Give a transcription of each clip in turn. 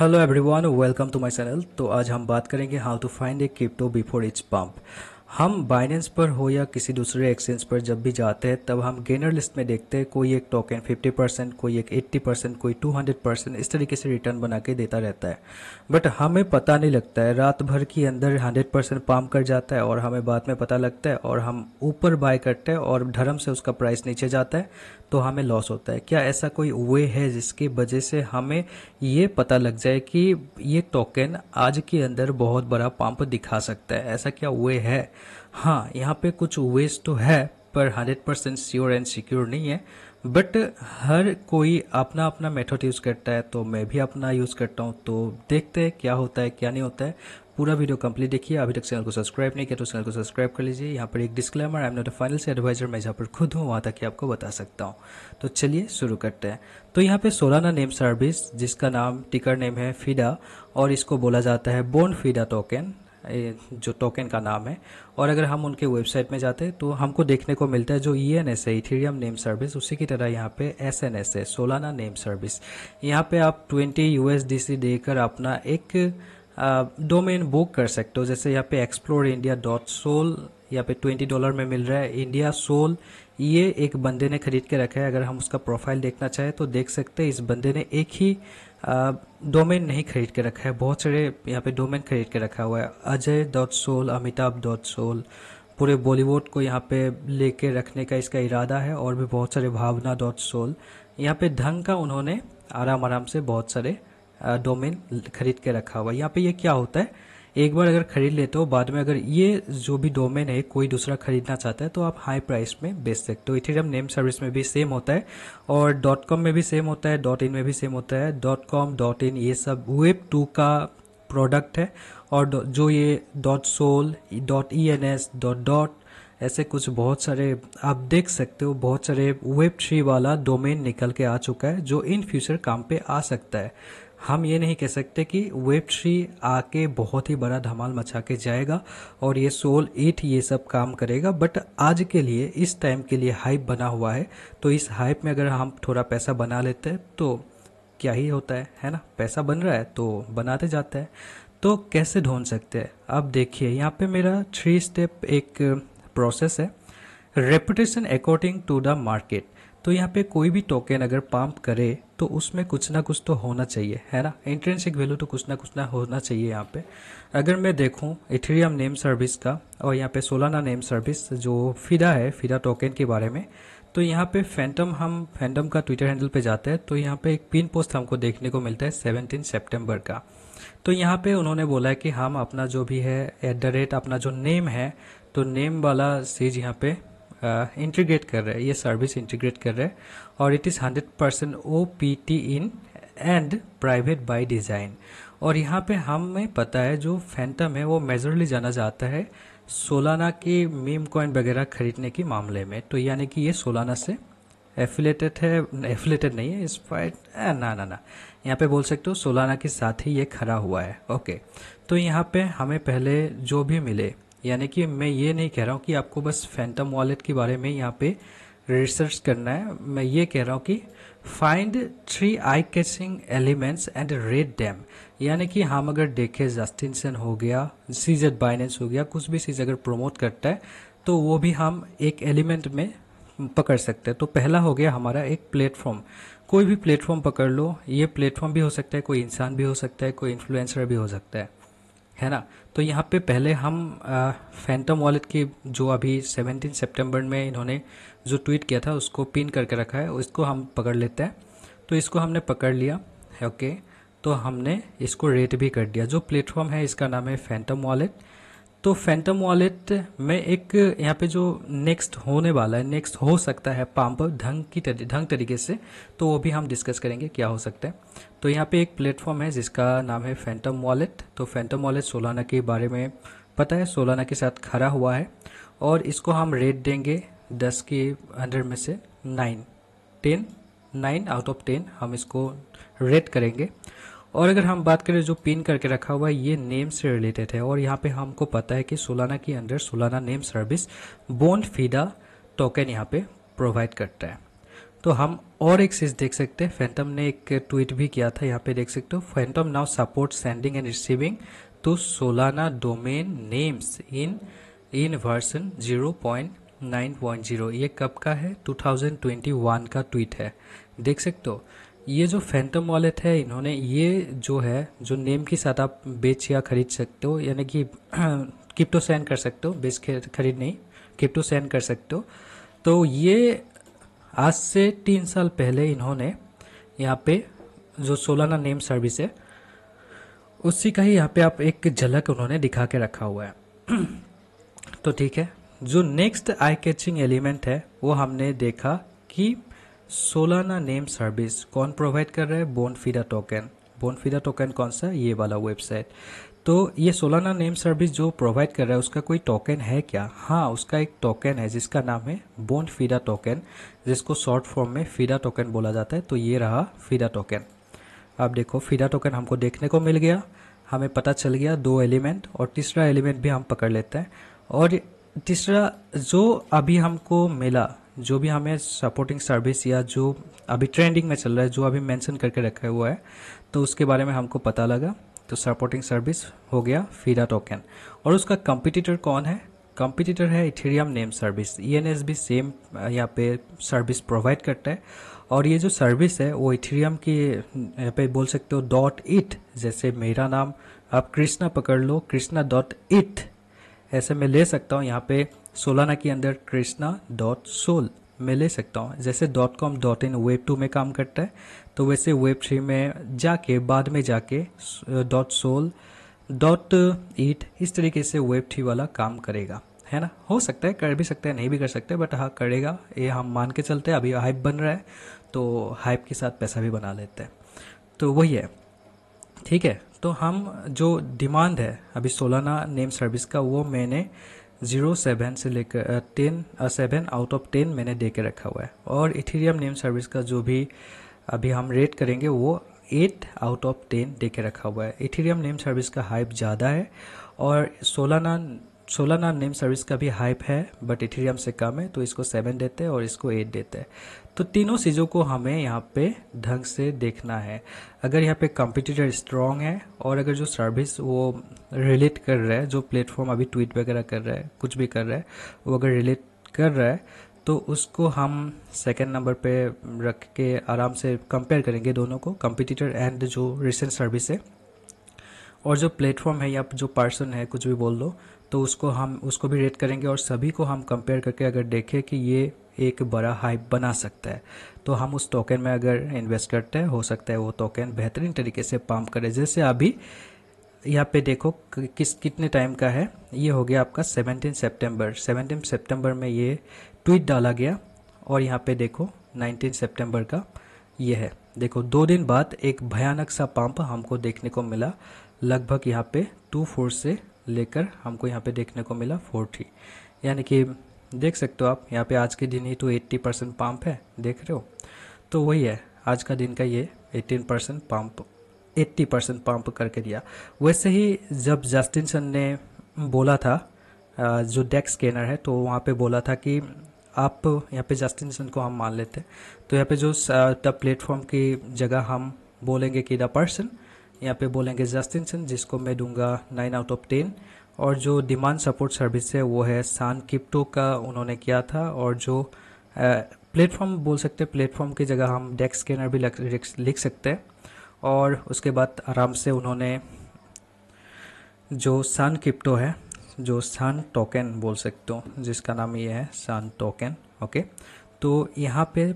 hello everyone welcome to my channel तो आज हम बात करेंगे how to find a crypto before it's pump हम बाइनेंस पर हो या किसी दूसरे एक्सचेंज पर जब भी जाते हैं तब हम गेनर लिस्ट में देखते हैं कोई एक टोकन 50 परसेंट कोई एक 80 परसेंट कोई 200 परसेंट इस तरीके से रिटर्न बना के देता रहता है बट हमें पता नहीं लगता है रात भर के अंदर 100 परसेंट पाम कर जाता है और हमें बाद में पता लगता है और हम ऊपर बाय करते हैं और धर्म से उसका प्राइस नीचे जाता है तो हमें लॉस होता है क्या ऐसा कोई वे है जिसकी वजह से हमें ये पता लग जाए कि ये टोकन आज के अंदर बहुत बड़ा पाम्प दिखा सकता है ऐसा क्या वे है हाँ यहाँ पे कुछ वेस्ट तो है पर hundred percent sure and secure नहीं है बट हर कोई अपना अपना मेथड यूज़ करता है तो मैं भी अपना यूज़ करता हूँ तो देखते हैं क्या होता है क्या नहीं होता है पूरा वीडियो कंप्लीट देखिए अभी तक चैनल को सब्सक्राइब नहीं किया तो चैनल को सब्सक्राइब कर लीजिए यहाँ पर एक disclaimer I am not a से एडवाइजर मैं जहाँ पर खुद हूँ वहाँ तक ही आपको बता सकता हूँ तो चलिए शुरू करते हैं तो यहाँ पे सोलाना नेम सर्विस जिसका नाम टिकर नेम है फिडा और इसको बोला जाता है बोन फिडा टोकन जो टोकन का नाम है और अगर हम उनके वेबसाइट में जाते हैं तो हमको देखने को मिलता है जो ई एन एस है इथेरियम नेम सर्विस उसी की तरह यहाँ पे एस एन एस है सोलाना नेम सर्विस यहाँ पे आप twenty U S D C देकर अपना एक डोमेन बुक कर सकते हो जैसे यहाँ पे एक्सप्लोर इंडिया डॉट सोल यहाँ पे ट्वेंटी डॉलर में मिल रहा है इंडिया सोल ये एक बंदे ने खरीद के रखा है अगर हम उसका प्रोफाइल देखना चाहें तो देख सकते हैं इस बंदे ने एक ही डोमेन नहीं खरीद के रखा है बहुत सारे यहाँ पे डोमेन खरीद के रखा हुआ है Ajay dot sol Amitabh dot sol पूरे बॉलीवुड को यहाँ पे लेके रखने का इसका इरादा है और भी बहुत सारे भावना डॉट सोल यहाँ पे धंग का उन्होंने आराम आराम से बहुत सारे डोमेन खरीद के रखा हुआ है यहाँ पे ये क्या होता है एक बार अगर ख़रीद लेते हो बाद में अगर ये जो भी डोमेन है कोई दूसरा ख़रीदना चाहता है तो आप हाई प्राइस में बेच सकते हो इथेरियम नेम सर्विस में भी सेम होता है और डॉट कॉम में भी सेम होता है डॉट इन में भी सेम होता है डॉट कॉम डॉट इन ये सब वेब टू का प्रोडक्ट है और जो ये dot sol dot E N S dot dot ऐसे कुछ बहुत सारे आप देख सकते हो बहुत सारे वेब थ्री वाला डोमेन निकल के आ चुका है जो इन फ्यूचर काम पे आ सकता है हम ये नहीं कह सकते कि वेब थ्री आके बहुत ही बड़ा धमाल मचा के जाएगा और ये सोल एट ये सब काम करेगा बट आज के लिए इस टाइम के लिए हाइप बना हुआ है तो इस हाइप में अगर हम थोड़ा पैसा बना लेते हैं तो क्या ही होता है है ना पैसा बन रहा है तो बनाते जाते हैं तो कैसे ढूंढ सकते हैं अब देखिए यहाँ पे मेरा थ्री स्टेप एक प्रोसेस है reputation according to the market तो यहाँ पे कोई भी टोकन अगर पंप करे तो उसमें कुछ ना कुछ तो होना चाहिए है ना इंट्रेंसिक वैल्यू तो कुछ ना कुछ ना होना चाहिए यहाँ पे अगर मैं देखूँ इथेरियम नेम सर्विस का और यहाँ पे सोलाना नेम सर्विस जो फिडा है फिदा टोकन के बारे में तो यहाँ पे फैंटम हम फैंटम का ट्विटर हैंडल पे जाते हैं तो यहाँ पे एक पिन पोस्ट हमको देखने को मिलता है सेवनटीन सेप्टेम्बर का तो यहाँ पे उन्होंने बोला है कि हम अपना जो भी है एट द रेट अपना जो नेम है तो नेम वाला सीज यहाँ पे इंटीग्रेट uh, कर रहा है ये सर्विस इंटीग्रेट कर रहा है और it is hundred percent O P T in and private by design और यहाँ पे हमें पता है जो फैंटम है वो मेजरली जाना जाता है सोलाना के मीम कॉइन वगैरह खरीदने के मामले में तो यानी कि ये सोलाना से एफिलेटेड है एफिलेटेड नहीं है इंस्पायर्ड ना ना ना यहाँ पे बोल सकते हो सोलाना के साथ ही ये खड़ा हुआ है ओके तो यहाँ पे हमें पहले जो भी मिले यानी कि मैं ये नहीं कह रहा हूँ कि आपको बस फैंटम वॉलेट के बारे में यहाँ पे रिसर्च करना है मैं ये कह रहा हूँ कि find three eye catching elements and random यानी कि हम अगर देखें जस्टिनसन हो गया सीजेड बाइनेंस हो गया कुछ भी चीज़ अगर प्रमोट करता है तो वो भी हम एक एलिमेंट में पकड़ सकते हैं तो पहला हो गया हमारा एक प्लेटफॉर्म कोई भी प्लेटफॉर्म पकड़ लो ये प्लेटफॉर्म भी हो सकता है कोई इंसान भी हो सकता है कोई इन्फ्लुएंसर भी हो सकता है है ना तो यहाँ पे पहले हम फैंटम वॉलेट की जो अभी 17 सितंबर में इन्होंने जो ट्वीट किया था उसको पिन करके रखा है इसको हम पकड़ लेते हैं तो इसको हमने पकड़ लिया ओके तो हमने इसको रेट भी कर दिया जो प्लेटफॉर्म है इसका नाम है फैंटम वॉलेट तो फैंटम वॉलेट में एक यहाँ पे जो नेक्स्ट होने वाला है नेक्स्ट हो सकता है पाम्प ढंग की ढंग तरीके से तो वो भी हम डिस्कस करेंगे क्या हो सकता है तो यहाँ पे एक प्लेटफॉर्म है जिसका नाम है फैंटम वॉलेट तो फैंटम वॉलेट सोलाना के बारे में पता है सोलाना के साथ खड़ा हुआ है और इसको हम रेट देंगे दस के अंडर में से nine ten nine out of ten हम इसको रेट करेंगे और अगर हम बात करें जो पिन करके रखा हुआ है ये नेम से रिलेटेड है और यहाँ पे हमको पता है कि सोलाना के अंदर Solana name service Bonfida token यहाँ पे प्रोवाइड करता है तो हम और एक चीज़ देख सकते हैं फैंटम ने एक ट्वीट भी किया था यहाँ पे देख सकते हो Phantom now support sending and receiving to Solana domain names in in version zero point point nine zero ये कब का है टू थाउजेंड ट्वेंटी वन का ट्वीट है देख सकते हो ये जो फैंटम वॉलेट है इन्होंने ये जो है जो नेम के साथ आप बेच या ख़रीद सकते हो यानी कि क्रिप्टो सैन कर सकते हो बेच खरीद नहीं क्रिप्टो सैन कर सकते हो तो ये आज से तीन साल पहले इन्होंने यहाँ पे जो सोलाना नेम सर्विस है उसी का ही यहाँ पे आप एक झलक उन्होंने दिखा के रखा हुआ है तो ठीक है जो नेक्स्ट आई कैचिंग एलिमेंट है वो हमने देखा कि सोलाना नेम सर्विस कौन प्रोवाइड कर रहा है बोनफीडा टोकन बोनफीडा टोकन कौन सा ये वाला वेबसाइट तो ये सोलाना नेम सर्विस जो प्रोवाइड कर रहा है उसका कोई टोकन है क्या हाँ उसका एक टोकन है जिसका नाम है बोन टोकन जिसको शॉर्ट फॉर्म में फीडा टोकन बोला जाता है तो ये रहा फीडा टोकन अब देखो फीडा टोकन हमको देखने को मिल गया हमें पता चल गया दो एलिमेंट और तीसरा एलिमेंट भी हम पकड़ लेते हैं और तीसरा जो अभी हमको मिला जो भी हमें सपोर्टिंग सर्विस या जो अभी ट्रेंडिंग में चल रहा है जो अभी मेंशन करके रखा हुआ है तो उसके बारे में हमको पता लगा तो सपोर्टिंग सर्विस हो गया फीडा टोकन और उसका कंपिटिटर कौन है कंपिटिटर है इथेरियम नेम सर्विस ई सेम यहाँ पे सर्विस प्रोवाइड करता है और ये जो सर्विस है वो इथेरियम की यहाँ पे बोल सकते हो डॉट इट जैसे मेरा नाम आप कृष्णा पकड़ लो कृष्णा डॉट इट ऐसे मैं ले सकता हूँ यहाँ पे सोलाना के अंदर कृष्णा डॉट सोल में ले सकता हूँ जैसे dot com dot in web two में काम करता है तो वैसे वेब थ्री में जाके बाद में जाके डॉट सोल डॉट ईट इस तरीके से वेब थ्री वाला काम करेगा है ना हो सकता है कर भी सकता है नहीं भी कर सकते बट हाँ करेगा ये हम मान के चलते हैं अभी हाइप बन रहा है तो हाइप के साथ पैसा भी बना लेते हैं तो वही है ठीक है तो हम जो डिमांड है अभी सोलाना नेम सर्विस का वो मैंने जीरो सेवन से लेकर ten seven out of ten मैंने दे के रखा हुआ है और इथेरियम नेम सर्विस का जो भी अभी हम रेट करेंगे वो एट आउट ऑफ टेन दे के रखा हुआ है इथेरियम नेम सर्विस का हाइप ज़्यादा है और सोलाना सोलाना नेम सर्विस का भी हाइप है बट इथेरियम से कम है तो इसको सेवन देते हैं और इसको एट देते हैं तो तीनों चीज़ों को हमें यहाँ पे ढंग से देखना है अगर यहाँ पे कंपटीटर स्ट्रॉन्ग है और अगर जो सर्विस वो रिलेट कर रहा है जो प्लेटफॉर्म अभी ट्वीट वगैरह कर रहा है कुछ भी कर रहा है वो अगर रिलेट कर रहा है तो उसको हम सेकेंड नंबर पे रख के आराम से कंपेयर करेंगे दोनों को कंपटीटर एंड जो रिसेंट सर्विस है और जो प्लेटफॉर्म है या जो पर्सन है कुछ भी बोल दो तो उसको हम उसको भी रेट करेंगे और सभी को हम कंपेयर करके अगर देखें कि ये एक बड़ा हाइप बना सकता है तो हम उस टोकन में अगर इन्वेस्ट करते हैं हो सकता है वो टोकन बेहतरीन तरीके से पम्प करे जैसे अभी यहाँ पे देखो किस कितने टाइम का है ये हो गया आपका सेवनटीन सितंबर सेवनटीन सितंबर में ये ट्वीट डाला गया और यहाँ पे देखो 19 सितंबर का ये है देखो दो दिन बाद एक भयानक सा पंप हमको देखने को मिला लगभग यहाँ पे टू फोर से लेकर हमको यहाँ पे देखने को मिला फोर्टी यानी कि देख सकते हो आप यहाँ पे आज के दिन ही तो एट्टी परसेंट पम्प है देख रहे हो तो वही है आज का दिन का ये eighteen percent pump eighty percent pump करके दिया वैसे ही जब जस्टिन सन ने बोला था जो डेक स्कैनर है तो वहाँ पर बोला था कि आप यहाँ पे सन को हम मान लेते हैं तो यहाँ पे जो द प्लेटफॉर्म की जगह हम बोलेंगे कि द पर्सन यहाँ पे बोलेंगे जस्टिन सिंह जिसको मैं दूंगा नाइन आउट ऑफ टेन और जो डिमांड सपोर्ट सर्विस है वो है सान किप्टो का उन्होंने किया था और जो प्लेटफॉर्म बोल सकते हैं प्लेटफॉर्म की जगह हम डेस्क स्कैनर भी लिख सकते हैं और उसके बाद आराम से उन्होंने जो सान किप्टो है जो सान टोकन बोल सकते हो जिसका नाम ये है सान टोकन ओके तो यहाँ पे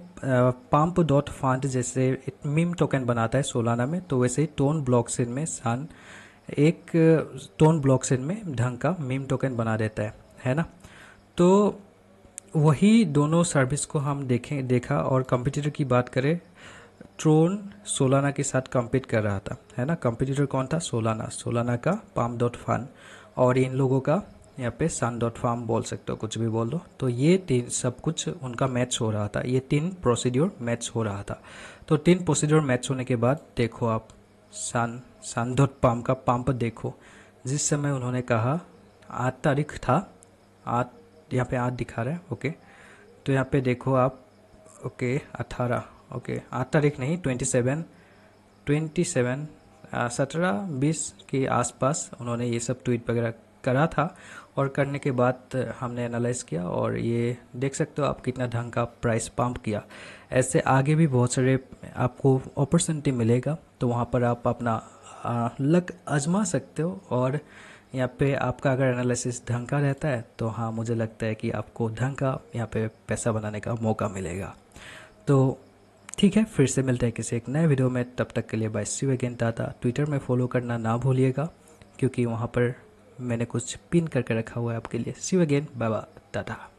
पम्प डॉट फांड जैसे मीम टोकन बनाता है सोलाना में तो वैसे ही टोन ब्लॉक सेन में सान एक टोन ब्लॉक सेन में ढंग का मीम टोकन बना देता है है ना तो वही दोनों सर्विस को हम देखें देखा और कंप्यूटर की बात करें ट्रोन सोलाना के साथ कम्पीट कर रहा था है ना कंपटीटर कौन था सोलाना सोलाना का पाम डॉट फान और इन लोगों का यहाँ पे सन डॉट फार्म बोल सकते हो कुछ भी बोल दो तो ये तीन सब कुछ उनका मैच हो रहा था ये तीन प्रोसीड्योर मैच हो रहा था तो तीन प्रोसीड्योर मैच होने के बाद देखो आप सन सन डॉट पाम का पंप देखो जिस समय उन्होंने कहा आठ तारीख था आठ यहाँ पे आठ दिखा रहे हैं ओके तो यहाँ पे देखो आप ओके अठारह ओके आठ तारीख नहीं ट्वेंटी सेवन ट्वेंटी सेवन सत्रह बीस के आसपास उन्होंने ये सब ट्वीट वगैरह करा था और करने के बाद हमने एनालाइज किया और ये देख सकते हो आप कितना ढंग का प्राइस पंप किया ऐसे आगे भी बहुत सारे आपको अपॉर्चुनिटी मिलेगा तो वहाँ पर आप अपना लक आजमा सकते हो और यहाँ पे आपका अगर एनालिसिस ढंग का रहता है तो हाँ मुझे लगता है कि आपको ढंग का यहाँ पे पैसा बनाने का मौका मिलेगा तो ठीक है फिर से मिलते हैं किसी एक नए वीडियो में तब तक के लिए bye see again tata Twitter में फॉलो करना ना भूलिएगा क्योंकि वहाँ पर मैंने कुछ पिन करके रखा हुआ है आपके लिए सी अगेन बाबा दादा